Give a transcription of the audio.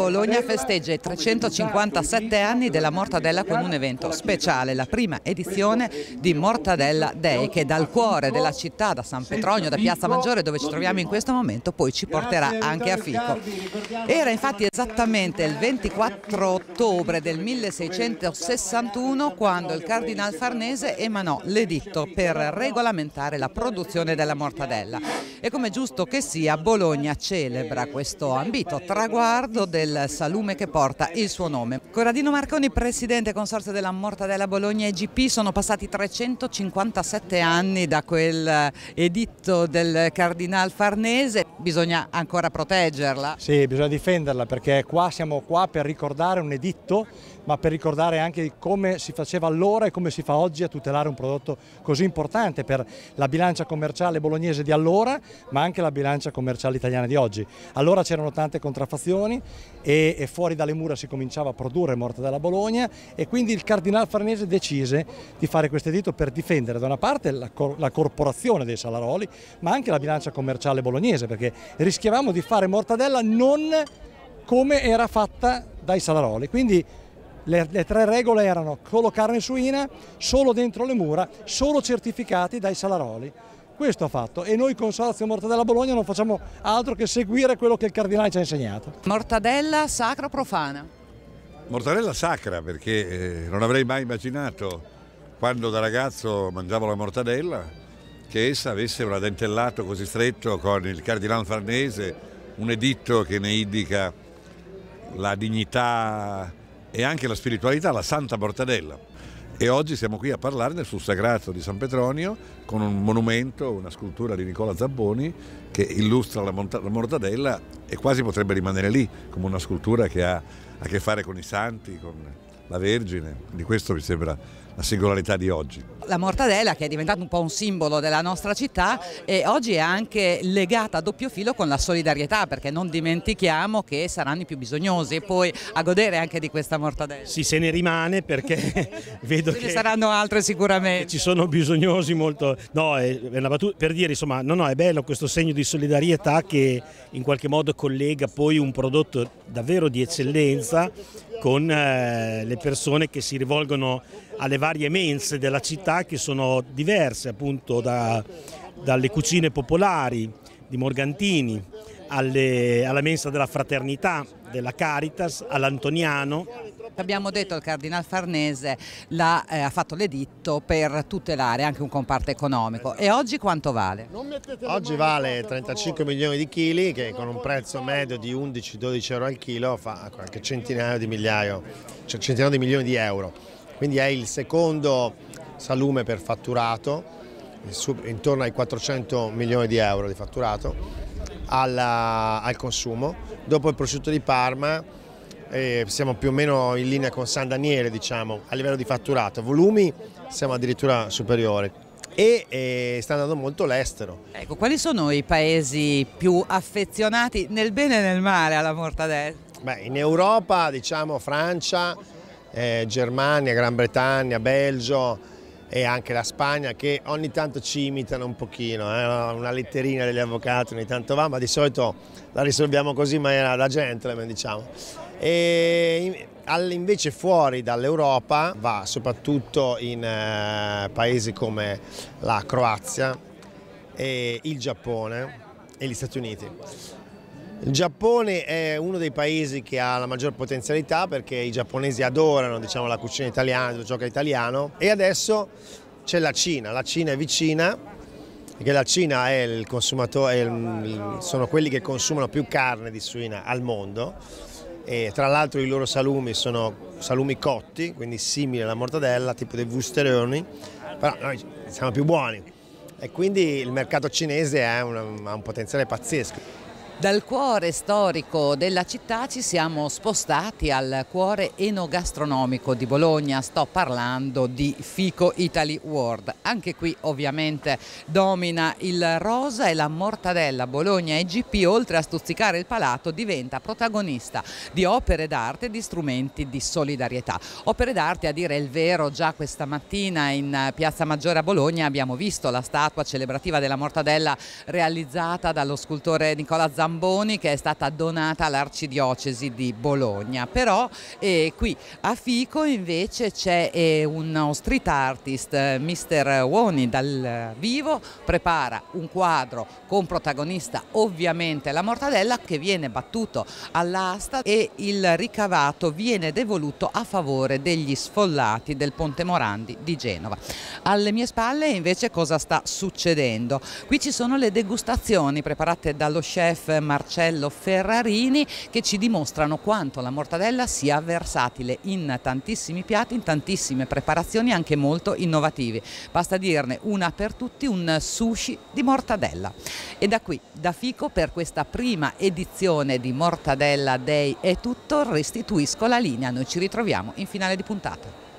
Bologna festeggia i 357 anni della mortadella con un evento speciale, la prima edizione di Mortadella Day che dal cuore della città, da San Petronio, da Piazza Maggiore dove ci troviamo in questo momento, poi ci porterà anche a Fico. Era infatti esattamente il 24 ottobre del 1661 quando il cardinal Farnese emanò l'editto per regolamentare la produzione della mortadella e come giusto che sia Bologna celebra questo ambito traguardo del salume che porta il suo nome. Corradino Marconi, presidente consorzio della Mortadella Bologna e sono passati 357 anni da quel editto del Cardinal Farnese, bisogna ancora proteggerla. Sì, bisogna difenderla perché qua siamo qua per ricordare un editto ma per ricordare anche come si faceva allora e come si fa oggi a tutelare un prodotto così importante per la bilancia commerciale bolognese di allora, ma anche la bilancia commerciale italiana di oggi. Allora c'erano tante contraffazioni e, e fuori dalle mura si cominciava a produrre morte dalla Bologna e quindi il cardinale Farnese decise di fare questo edito per difendere da una parte la, cor la corporazione dei Salaroli, ma anche la bilancia commerciale bolognese, perché rischiavamo di fare mortadella non come era fatta dai Salaroli. Quindi le, le tre regole erano solo carne suina, solo dentro le mura, solo certificati dai salaroli questo ha fatto e noi Consorzio Mortadella Bologna non facciamo altro che seguire quello che il Cardinale ci ha insegnato. Mortadella sacra profana? Mortadella sacra perché eh, non avrei mai immaginato quando da ragazzo mangiavo la mortadella che essa avesse un addentellato così stretto con il Cardinale Farnese, un editto che ne indica la dignità e anche la spiritualità, la Santa Mortadella. E oggi siamo qui a parlarne sul sagrato di San Petronio con un monumento, una scultura di Nicola Zabboni che illustra la, monta- la mortadella e quasi potrebbe rimanere lì come una scultura che ha a che fare con i santi, con la Vergine, di questo mi sembra la singolarità di oggi. La mortadella che è diventata un po' un simbolo della nostra città e oggi è anche legata a doppio filo con la solidarietà perché non dimentichiamo che saranno i più bisognosi poi a godere anche di questa mortadella. Sì, se ne rimane perché vedo che... Ce ne saranno altre sicuramente. Ci sono bisognosi molto... No, è una battuta per dire insomma, no, no, è bello questo segno di solidarietà che in qualche modo collega poi un prodotto davvero di eccellenza con eh, le persone che si rivolgono alle varie mense della città che sono diverse appunto da, dalle cucine popolari di Morgantini alle, alla mensa della fraternità, della Caritas, all'Antoniano Abbiamo detto che il Cardinal Farnese la, eh, ha fatto l'editto per tutelare anche un comparto economico esatto. e oggi quanto vale? Oggi vale 35 milioni di chili che con un prezzo medio di 11-12 euro al chilo fa qualche centinaio di migliaia, cioè centinaio di milioni di euro. Quindi è il secondo salume per fatturato, intorno ai 400 milioni di euro di fatturato alla, al consumo. Dopo il prosciutto di Parma eh, siamo più o meno in linea con San Daniele diciamo, a livello di fatturato, volumi siamo addirittura superiori e eh, sta andando molto all'estero. Ecco, quali sono i paesi più affezionati nel bene e nel male alla mortadella? Beh, in Europa diciamo Francia, eh, Germania, Gran Bretagna, Belgio, e anche la Spagna che ogni tanto ci imitano un pochino, eh? una letterina degli avvocati ogni tanto va, ma di solito la risolviamo così ma era da gentleman diciamo. E invece fuori dall'Europa va soprattutto in eh, paesi come la Croazia, il Giappone e gli Stati Uniti il Giappone è uno dei paesi che ha la maggior potenzialità perché i giapponesi adorano diciamo, la cucina italiana, il gioco italiano e adesso c'è la Cina, la Cina è vicina perché la Cina è il consumatore, sono quelli che consumano più carne di suina al mondo e tra l'altro i loro salumi sono salumi cotti, quindi simili alla mortadella, tipo dei wusteroni, però noi siamo più buoni e quindi il mercato cinese un, ha un potenziale pazzesco. Dal cuore storico della città ci siamo spostati al cuore enogastronomico di Bologna, sto parlando di Fico Italy World. Anche qui ovviamente domina il rosa e la mortadella Bologna e oltre a stuzzicare il palato diventa protagonista di opere d'arte e di strumenti di solidarietà. Opere d'arte a dire il vero già questa mattina in Piazza Maggiore a Bologna abbiamo visto la statua celebrativa della mortadella realizzata dallo scultore Nicola Zampa Zamboni che è stata donata all'Arcidiocesi di Bologna, però eh, qui a Fico invece c'è eh, uno street artist, eh, Mr. Woni dal vivo, prepara un quadro con protagonista ovviamente la mortadella che viene battuto all'asta e il ricavato viene devoluto a favore degli sfollati del Ponte Morandi di Genova. Alle mie spalle invece cosa sta succedendo? Qui ci sono le degustazioni preparate dallo chef Marcello Ferrarini che ci dimostrano quanto la mortadella sia versatile in tantissimi piatti, in tantissime preparazioni anche molto innovative. Basta dirne una per tutti, un sushi di mortadella. E da qui, da Fico, per questa prima edizione di Mortadella Day è tutto, restituisco la linea, noi ci ritroviamo in finale di puntata.